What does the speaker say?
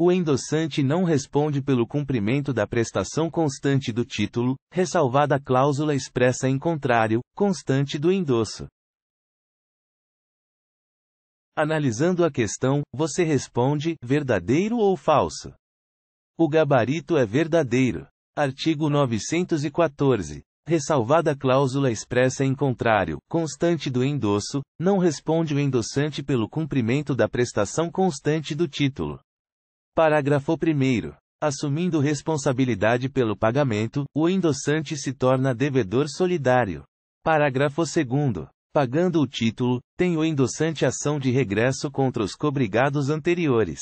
o endossante não responde pelo cumprimento da prestação constante do título, ressalvada a cláusula expressa em contrário, constante do endosso. Analisando a questão, você responde: verdadeiro ou falso? O gabarito é verdadeiro. Artigo 914. Ressalvada a cláusula expressa em contrário, constante do endosso, não responde o endossante pelo cumprimento da prestação constante do título. Parágrafo 1. Assumindo responsabilidade pelo pagamento, o endossante se torna devedor solidário. Parágrafo 2. Pagando o título, tem o endossante ação de regresso contra os cobrigados anteriores.